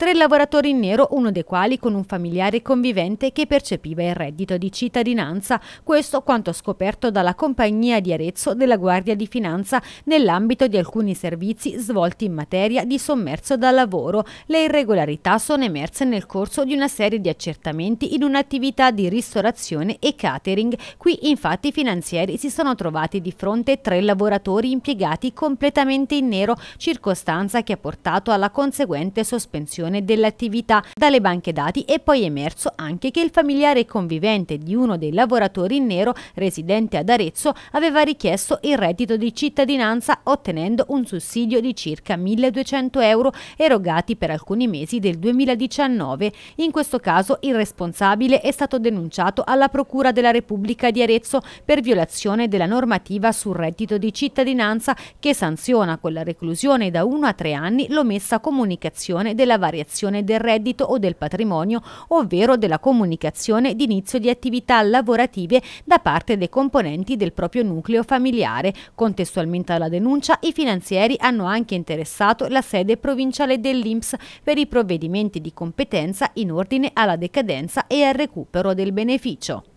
tre lavoratori in nero, uno dei quali con un familiare convivente che percepiva il reddito di cittadinanza. Questo quanto scoperto dalla compagnia di Arezzo della Guardia di Finanza nell'ambito di alcuni servizi svolti in materia di sommerso da lavoro. Le irregolarità sono emerse nel corso di una serie di accertamenti in un'attività di ristorazione e catering. Qui infatti i finanzieri si sono trovati di fronte tre lavoratori impiegati completamente in nero, circostanza che ha portato alla conseguente sospensione gestione dell'attività dalle banche dati e poi è emerso anche che il familiare convivente di uno dei lavoratori in nero residente ad Arezzo aveva richiesto il reddito di cittadinanza ottenendo un sussidio di circa 1200 euro erogati per alcuni mesi del 2019. In questo caso il responsabile è stato denunciato alla Procura della Repubblica di Arezzo per violazione della normativa sul reddito di cittadinanza che sanziona con la reclusione da 1 a 3 anni l'omessa comunicazione della variazione variazione del reddito o del patrimonio, ovvero della comunicazione d'inizio di attività lavorative da parte dei componenti del proprio nucleo familiare. Contestualmente alla denuncia, i finanzieri hanno anche interessato la sede provinciale dell'INPS per i provvedimenti di competenza in ordine alla decadenza e al recupero del beneficio.